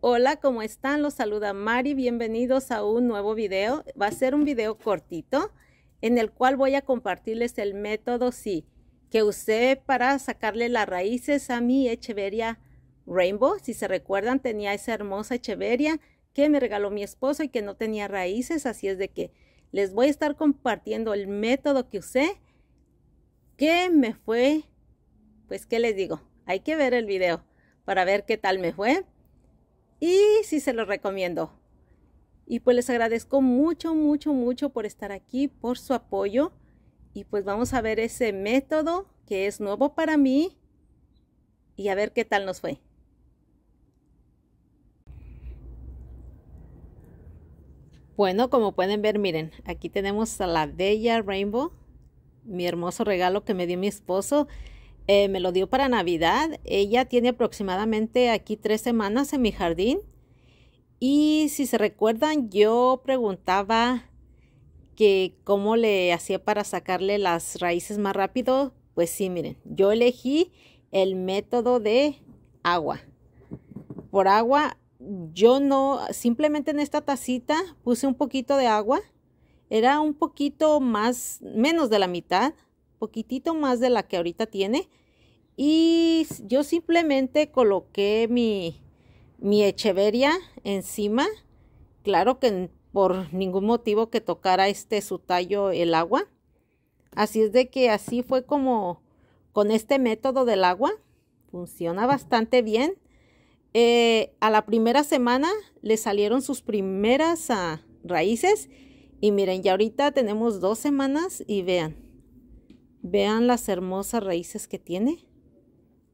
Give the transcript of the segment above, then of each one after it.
Hola, ¿cómo están? Los saluda Mari, bienvenidos a un nuevo video. Va a ser un video cortito en el cual voy a compartirles el método sí que usé para sacarle las raíces a mi Echeveria Rainbow. Si se recuerdan, tenía esa hermosa Echeveria que me regaló mi esposo y que no tenía raíces, así es de que les voy a estar compartiendo el método que usé, que me fue, pues qué les digo, hay que ver el video para ver qué tal me fue y si se lo recomiendo. Y pues les agradezco mucho, mucho, mucho por estar aquí, por su apoyo y pues vamos a ver ese método que es nuevo para mí y a ver qué tal nos fue. Bueno, como pueden ver, miren, aquí tenemos a la bella Rainbow, mi hermoso regalo que me dio mi esposo. Eh, me lo dio para Navidad. Ella tiene aproximadamente aquí tres semanas en mi jardín. Y si se recuerdan, yo preguntaba que cómo le hacía para sacarle las raíces más rápido. Pues sí, miren, yo elegí el método de agua. Por agua yo no, simplemente en esta tacita puse un poquito de agua, era un poquito más, menos de la mitad, poquitito más de la que ahorita tiene, y yo simplemente coloqué mi, mi echeveria encima, claro que por ningún motivo que tocara este su tallo el agua, así es de que así fue como con este método del agua, funciona bastante bien. Eh, a la primera semana le salieron sus primeras ah, raíces y miren, ya ahorita tenemos dos semanas y vean, vean las hermosas raíces que tiene.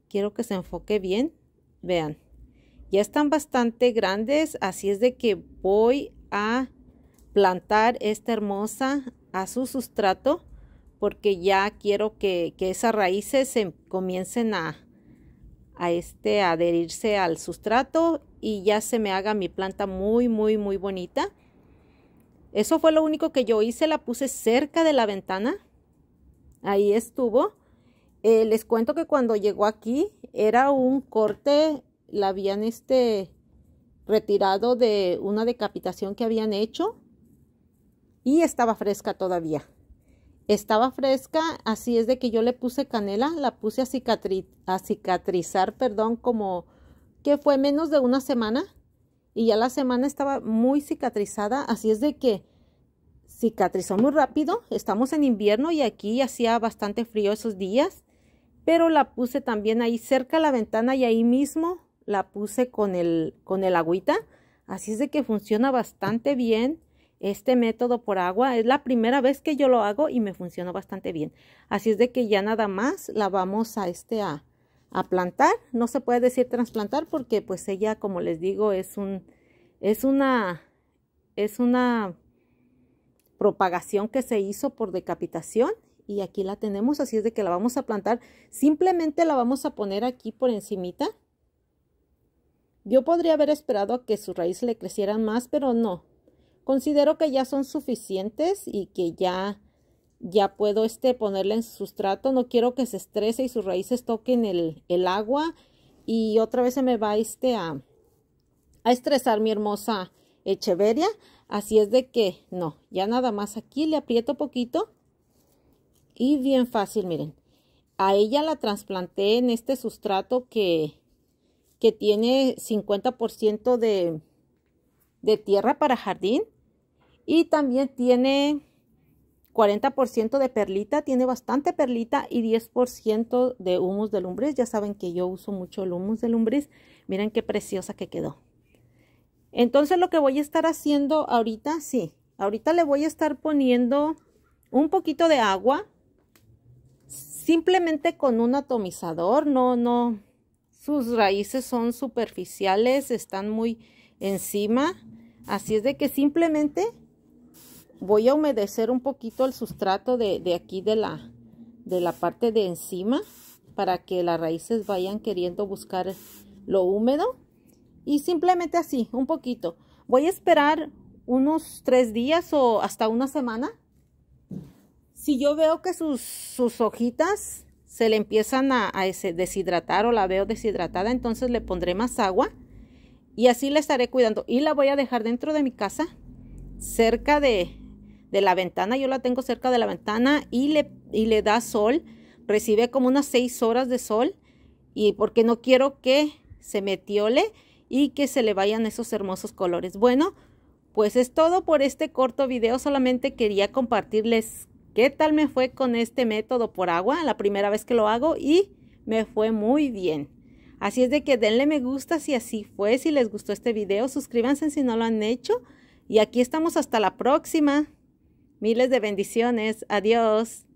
Quiero que se enfoque bien, vean, ya están bastante grandes, así es de que voy a plantar esta hermosa a su sustrato porque ya quiero que, que esas raíces se comiencen a, a este adherirse al sustrato y ya se me haga mi planta muy muy muy bonita. Eso fue lo único que yo hice, la puse cerca de la ventana. Ahí estuvo. Eh, les cuento que cuando llegó aquí era un corte, la habían este retirado de una decapitación que habían hecho y estaba fresca todavía. Estaba fresca, así es de que yo le puse canela, la puse a, cicatrizar, perdón, como que fue menos de una semana y ya la semana estaba muy cicatrizada, así es de que cicatrizó muy rápido. Estamos en invierno y aquí hacía bastante frío esos días, pero la puse también ahí cerca a la ventana y ahí mismo la puse con el, con el agüita. Así es de que funciona bastante bien. Este método por agua es la primera vez que yo lo hago y me funcionó bastante bien. Así es de que ya nada más la vamos a, este, a, plantar. No se puede decir trasplantar porque pues ella, como les digo, es un, es una, es una propagación que se hizo por decapitación y aquí la tenemos, así es de que la vamos a plantar. Simplemente la vamos a poner aquí por encimita. Yo podría haber esperado a que sus raíces le crecieran más, pero no. Considero que ya son suficientes y que ya ya puedo este ponerle en sustrato, no quiero que se estrese y sus raíces toquen el, el agua y otra vez se me va este a, estresar mi hermosa Echeveria, así es de que no, ya nada más aquí le aprieto poquito y bien fácil, miren, a ella la trasplanté en este sustrato que, que tiene 50% de, de tierra para jardín y también tiene 40% de perlita, tiene bastante perlita y 10% de humus de lumbris. Ya saben que yo uso mucho el humus de lumbris. Miren qué preciosa que quedó. Entonces lo que voy a estar haciendo ahorita, sí, ahorita le voy a estar poniendo un poquito de agua. Simplemente con un atomizador, no, no, sus raíces son superficiales, están muy encima. Así es de que simplemente voy a humedecer un poquito el sustrato de, aquí de la, de la parte de encima para que las raíces vayan queriendo buscar lo húmedo y simplemente así, un poquito. Voy a esperar unos tres días o hasta una semana. Si yo veo que sus, sus hojitas se le empiezan a, a, deshidratar o la veo deshidratada, entonces le pondré más agua y así la estaré cuidando. Y la voy a dejar dentro de mi casa, cerca de, de la ventana. Yo la tengo cerca de la ventana y le, y le da sol. Recibe como unas 6 horas de sol y porque no quiero que se metióle y que se le vayan esos hermosos colores. Bueno, pues es todo por este corto video. Solamente quería compartirles qué tal me fue con este método por agua. La primera vez que lo hago y me fue muy bien. Así es de que denle me gusta si así fue, si les gustó este video, suscríbanse si no lo han hecho. Y aquí estamos hasta la próxima. Miles de bendiciones. Adiós.